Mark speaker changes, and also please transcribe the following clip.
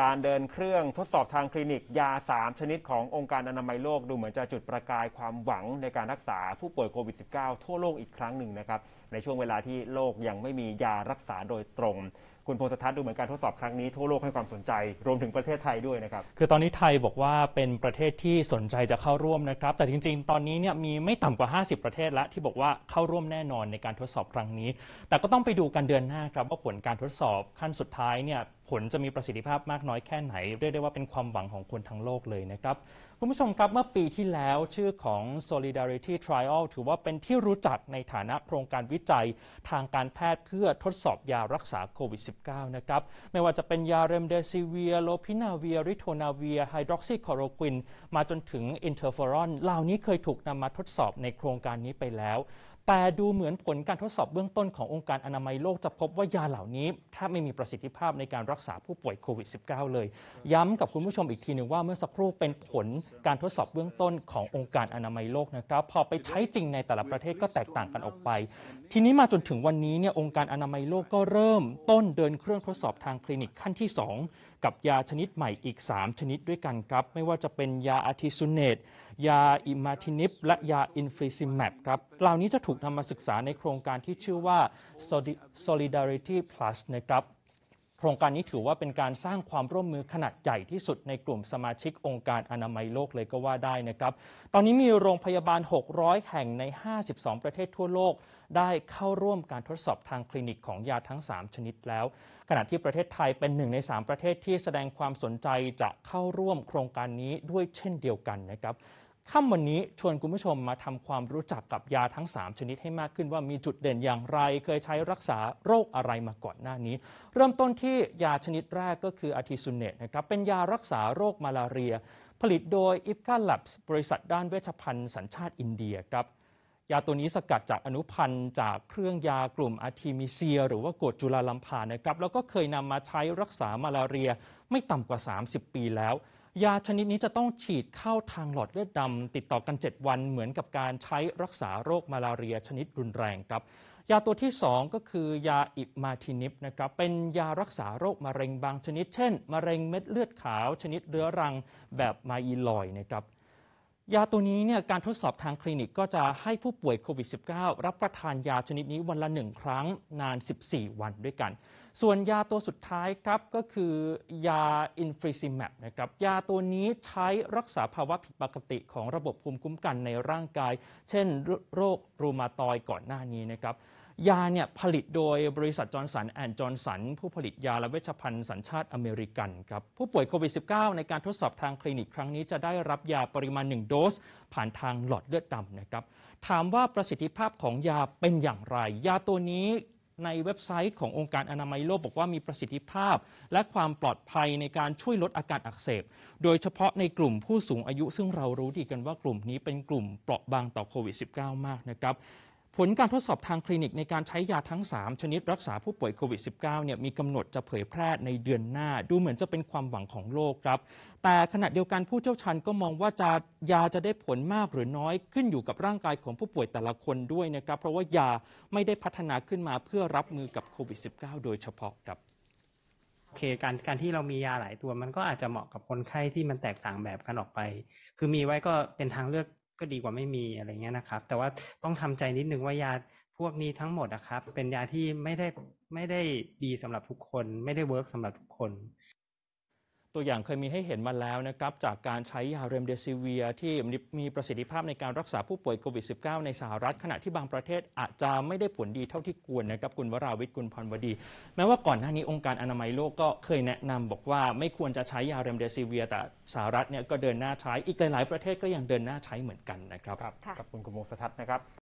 Speaker 1: การเดินเครื่องทดสอบทางคลินิกยา 3 ชนิดขององค์การอนามัยโลกดูเหมือนจะจุดประกายความหวังในการรักษาผู้ป่วยโควิด -19 ทั่วโลกอีกครั้งหนึ่งนะครับ ในช่วงเวลาที่โลกยังไม่มียารักษาโดยตรงคุณพงศธรดูเหมือนการทดสอบครั้งนี้ทั่วโลกให้ความสนใจรวมถึงประเทศไทยด้วยนะครับคือตอนนี้ไทยบอกว่าเป็นประเทศที่สนใจจะเข้าร่วมนะครับ แต่จริงๆ ตอนนี้เนี่ยมีไม่ต่ำกว่า 50 ประเทศละที่บอกว่าเข้าร่วมแน่นอนในการทดสอบครั้งนี้ แต่ก็ต้องไปดูกันเดือนหน้าครับว่าผลการทดสอบขั้นสุดท้ายเนี่ยผลจะมีประสิทธิภาพมากน้อยแค่ไหนเรียกได้ว่าเป็นความหวังของคนทั้งโลกเลยนะครับคุณผู้ชมครับเมื่อปีที่แล้วชื่อของ Solidarity Trial ถือว่าเป็นที่รู้จักในฐานะโครงการวิจัยทางการแพทย์เพื่อทดสอบยารักษาโควิด -19 -19 นะครับไม่ว่าจะเป็นยาเรมเดซิเวียโลพินาเวียริโทนาเวียไฮดรอกซิคอโรควินมาจนถึงอินเทอร์เฟอรอนเหล่านี้เคยถูกนำมาทดสอบในโครงการนี้ไปแล้วแต่ดูเหมือนผลการทดสอบเบื้องต้นขององค์การอนามัยโลกจะพบว่ายาเหล่านี้แทบไม่มีประสิทธิภาพในการรักษาผู้ป่วยโควิด -19 เลยย้ำกับคุณผู้ชมอีกทีหนึ่งว่าเมื่อสักครู่เป็นผลการทดสอบเบื้องต้นขององค์การอนามัยโลกนะครับ พอไปใช้จริงในแต่ละประเทศก็แตกต่างกันออกไป ทีนี้มาจนถึงวันนี้เนี่ยองค์การอนามัยโลกก็เริ่มต้นเดินเครื่องทดสอบทางคลินิกขั้นที่ 2 กับยาชนิดใหม่อีก 3 ชนิดด้วยกันครับ ไม่ว่าจะเป็นยาอาทิซูเนต ยาอิมาทินิปและยาอินฟลิซิแมปครับ เหล่านี้จะถูกกนำมาศึกษาในโครงการที่ชื่อว่า Solidarity Plus นะครับโครงการนี้ถือว่าเป็นการสร้างความร่วมมือขนาดใหญ่ที่สุดในกลุ่มสมาชิกองค์การอนามัยโลกเลยก็ว่าได้นะครับ ตอนนี้มีโรงพยาบาล 600 แห่งใน 52 ประเทศทั่วโลกได้เข้าร่วมการทดสอบทางคลินิกของยาทั้ง 3 ชนิดแล้ว ขณะที่ประเทศไทยเป็นหนึ่งใน 3 ประเทศที่แสดงความสนใจจะเข้าร่วมโครงการนี้ด้วยเช่นเดียวกันนะครับค่ำวันนี้ชวนคุณผู้ชมมาทำความรู้จักกับยาทั้ง 3 ชนิดให้มากขึ้นว่ามีจุดเด่นอย่างไร เคยใช้รักษาโรคอะไรมาก่อนหน้านี้ เริ่มต้นที่ยาชนิดแรกก็คืออะทิซุเนตนะครับเป็นยารักษาโรคมาลาเรีย ผลิตโดยอิฟกาลับบริษัทด้านเวชภัณฑ์สัญชาติอินเดียครับยาตัวนี้สกัดจากอนุพันธ์จากเครื่องยากลุ่มอะทิมิเซีย หรือว่ากดจุลาลัมพานนะครับแล้วก็เคยนำมาใช้รักษามาลาเรียไม่ต่ำกว่า 30 ปีแล้วยาชนิดนี้จะต้องฉีดเข้าทางหลอดเลือดดำติดต่อกัน 7 วันเหมือนกับการใช้รักษาโรคมาลาเรียชนิดรุนแรงครับยาตัวที่ 2 ก็คือยาอิมาทินิปนะครับเป็นยารักษาโรคมะเร็งบางชนิดเช่น มะเร็งเม็ดเลือดขาวชนิดเรื้อรังแบบไมอีลอยนะครับยาตัวนี้เนี่ยการทดสอบทางคลินิกก็จะให้ผู้ป่วยโควิด -19 รับประทานยาชนิดนี้วันละหนึ่งครั้งนาน 14 วันด้วยกัน ส่วนยาตัวสุดท้ายครับก็คือยาอินฟริซิแมบนะครับ ยาตัวนี้ใช้รักษาภาวะผิดปกติของระบบภูมิคุ้มกันในร่างกาย เช่นโรครูมาตอยก่อนหน้านี้นะครับยาเนี่ยผลิตโดยบริษัทจอร์นสันแอนด์จอร์นสันผู้ผลิตยาและเวชภัณฑ์สัญชาติอเมริกันครับผู้ป่วยโควิด -19 ในการทดสอบทางคลินิกครั้งนี้จะได้รับยาปริมาณ1โดสผ่านทางหลอดเลือดดำนะครับถามว่าประสิทธิภาพของยาเป็นอย่างไร ยาตัวนี้ในเว็บไซต์ขององค์การอนามัยโลกบอกว่ามีประสิทธิภาพและความปลอดภัยในการช่วยลดอาการอักเสบโดยเฉพาะในกลุ่มผู้สูงอายุซึ่งเรารู้ดีกันว่ากลุ่มนี้เป็นกลุ่มเปราะบางต่อโควิด -19 มากนะครับผลการทดสอบทางคลินิกในการใช้ยาทั้ง 3 ชนิดรักษาผู้ป่วยโควิด -19 เนี่ยมีกำหนดจะเผยแพร่ในเดือนหน้า ดูเหมือนจะเป็นความหวังของโลกครับ แต่ขณะเดียวกันผู้เชี่ยวชาญก็มองว่าจะยาจะได้ผลมากหรือน้อยขึ้นอยู่กับร่างกายของผู้ป่วยแต่ละคนด้วยนะครับเพราะว่ายาไม่ได้พัฒนาขึ้นมาเพื่อรับมือกับโควิด -19 โดยเฉพาะครับโอเคการการที่เรามียาหลายตัวมันก็อาจจะเหมาะกับคนไข้ที่มันแตกต่างแบบกันออกไป คือมีไว้ก็เป็นทางเลือกก็ดีกว่าไม่มีอะไรเงี้ยนะครับ แต่ว่าต้องทำใจนิดนึงว่ายาพวกนี้ทั้งหมดนะครับ เป็นยาที่ไม่ได้ไม่ได้ดีสำหรับทุกคน ไม่ได้เวิร์กสำหรับทุกคนตัวอย่างเคยมีให้เห็นมาแล้วนะครับจากการใช้ยาเรมเดซิเวียที่มีประสิทธิภาพในการรักษาผู้ป่วยโควิด -19 ในสหรัฐ ขณะที่บางประเทศอาจจะไม่ได้ผลดีเท่าที่ควรนะครับคุณวราวิทย์คุณพรวดี แม้ว่าก่อนหน้านี้องค์การอนามัยโลกก็เคยแนะนำบอกว่า ไม่ควรจะใช้ยาเรมเดซิเวียแต่สหรัฐเนี่ยก็เดินหน้าใช้อีกหลายๆประเทศก็ยังเดินหน้าใช้เหมือนกันนะครับขอบคุณคุณมงสทัศน์นะครับ